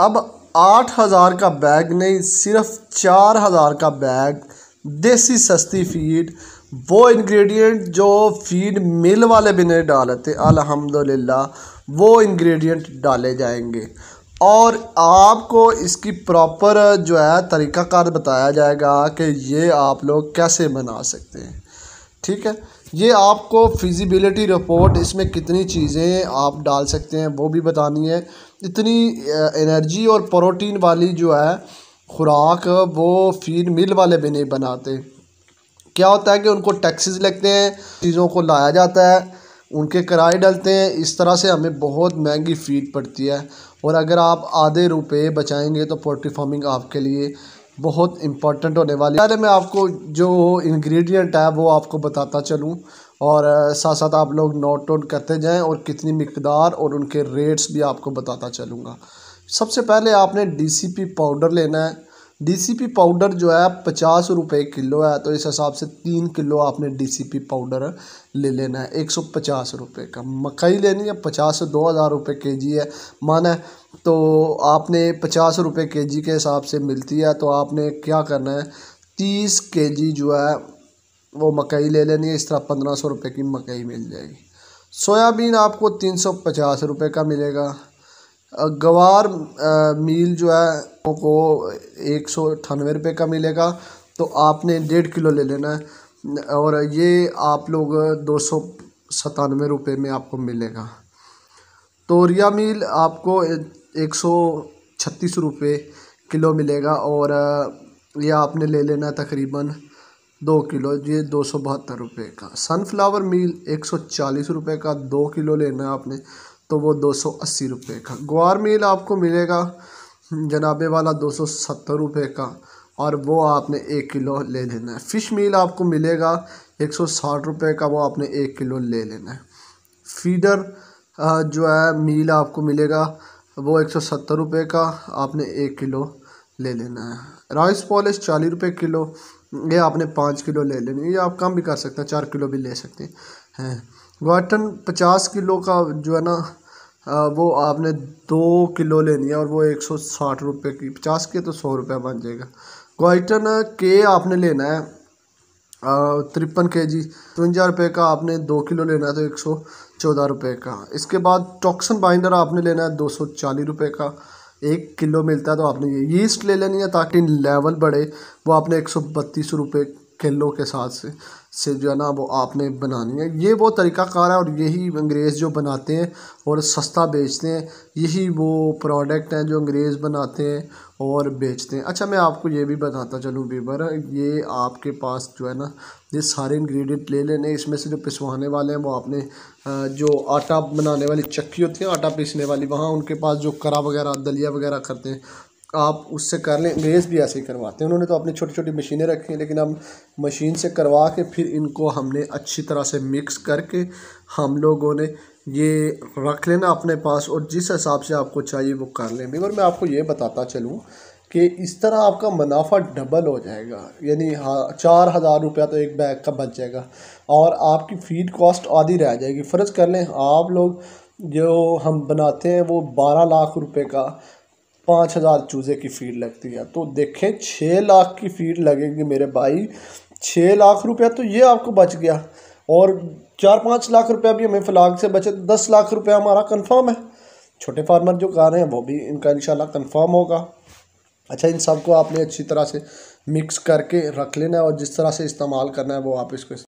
अब आठ हज़ार का बैग नहीं सिर्फ चार हज़ार का बैग देसी सस्ती फीड वो इंग्रेडिएंट जो फीड मिल वाले भी नहीं डालते अल्हम्दुलिल्लाह वो इंग्रेडिएंट डाले जाएंगे और आपको इसकी प्रॉपर जो है तरीक़ाकार बताया जाएगा कि ये आप लोग कैसे बना सकते हैं ठीक है ये आपको फिज़िबिलिटी रिपोर्ट इसमें कितनी चीज़ें आप डाल सकते हैं वो भी बतानी है इतनी एनर्जी और प्रोटीन वाली जो है खुराक वो फीड मिल वाले भी नहीं बनाते क्या होता है कि उनको टैक्सेस लगते हैं चीज़ों को लाया जाता है उनके किराए डलते हैं इस तरह से हमें बहुत महंगी फीड पड़ती है और अगर आप आधे रुपए बचाएंगे तो पोल्ट्री फार्मिंग आपके लिए बहुत इम्पॉर्टेंट होने वाली है मैं आपको जो इंग्रेडिएंट है वो आपको बताता चलूँ और साथ साथ आप लोग नोट डाउन करते जाएं और कितनी मकदार और उनके रेट्स भी आपको बताता चलूँगा सबसे पहले आपने डी पाउडर लेना है डीसीपी पाउडर जो है पचास रुपये किलो है तो इस हिसाब से तीन किलो आपने डीसीपी पाउडर ले लेना है एक सौ पचास रुपये का मकई लेनी है पचास से दो हज़ार रुपये के जी है माना है तो आपने पचास रुपये के जी के हिसाब से मिलती है तो आपने क्या करना है तीस के जी जो है वो मकई ले लेनी है इस तरह पंद्रह सौ रुपये की मकई मिल जाएगी सोयाबीन आपको तीन सौ पचास रुपये का मिलेगा गवार मील जो है वो एक सौ अठानवे रुपये का मिलेगा तो आपने डेढ़ किलो ले लेना है और ये आप लोग दो सौ सतानवे रुपये में आपको मिलेगा तोरिया मील आपको एक सौ छत्तीस रुपये किलो मिलेगा और ये आपने ले लेना है तकरीबन दो किलो ये दो सौ बहत्तर रुपये का सनफ्लावर मील एक सौ चालीस रुपये का दो किलो लेना है आपने तो वो दो सौ अस्सी रुपये का ग्वार मील आपको मिलेगा जनाबे वाला दो सौ सत्तर रुपये का और वो आपने एक किलो ले लेना है फ़िश मील आपको मिलेगा एक सौ साठ रुपये का वो आपने एक किलो ले लेना है फीडर जो है मील आपको मिलेगा वो एक सौ सत्तर रुपये का आपने एक किलो ले लेना है राइस पॉलिश चालीस रुपये किलो ये आपने पाँच किलो ले लेनी है ये आप कम भी कर सकते हैं चार किलो भी ले सकते हैं गोटन पचास किलो का जो है ना वो आपने दो किलो लेनी है और वो एक सौ साठ रुपये की पचास के तो सौ रुपये बन जाएगा गोइटन के आपने लेना है तिरपन के जी तिरवंजा रुपये का आपने दो किलो लेना है तो एक सौ चौदह रुपये का इसके बाद टॉक्सन बाइंडर आपने लेना है दो सौ चालीस रुपये का एक किलो मिलता है तो आपने ये यीस्ट ले लेनी है ताकि लेवल बढ़े वो आपने एक सौ बत्तीस रुपये किलों के साथ से से जो है ना वो आपने बनानी है ये वो तरीक़ाकार है और यही अंग्रेज़ जो बनाते हैं और सस्ता बेचते हैं यही वो प्रोडक्ट हैं जो अंग्रेज़ बनाते हैं और बेचते हैं अच्छा मैं आपको ये भी बताता चलूँ बीबर ये आपके पास जो है ना ये सारे इंग्रेडिएंट ले लेने इसमें से जो पिसवाने वाले हैं वो आपने जो आटा बनाने वाली चक्की होती है आटा पीसने वाली वहाँ उनके पास जो करा वगैरह दलिया वगैरह करते हैं आप उससे कर लें अंग्रेज़ भी ऐसे ही करवाते हैं उन्होंने तो अपनी छोटी छोटी मशीनें रखी हैं लेकिन हम मशीन से करवा के फिर इनको हमने अच्छी तरह से मिक्स करके हम लोगों ने ये रख लेना अपने पास और जिस हिसाब से आपको चाहिए वो कर लें बिगर मैं आपको ये बताता चलूँ कि इस तरह आपका मुनाफा डबल हो जाएगा यानी हाँ चार हज़ार रुपया तो एक बैग का बच जाएगा और आपकी फीड कॉस्ट आधी रह जाएगी फ़र्ज़ कर लें आप लोग जो हम बनाते हैं वो बारह लाख रुपए का पाँच हज़ार चूज़े की फीड लगती है तो देखें छः लाख की फीड लगेगी मेरे भाई छः लाख रुपया तो ये आपको बच गया और चार पाँच लाख रुपया भी हमें फ्लाग से बचे तो दस लाख रुपया हमारा कंफर्म है छोटे फार्मर जो कह रहे हैं वो भी इनका इंशाल्लाह कंफर्म होगा अच्छा इन सबको आपने अच्छी तरह से मिक्स करके रख लेना है और जिस तरह से इस्तेमाल करना है वो आप इसको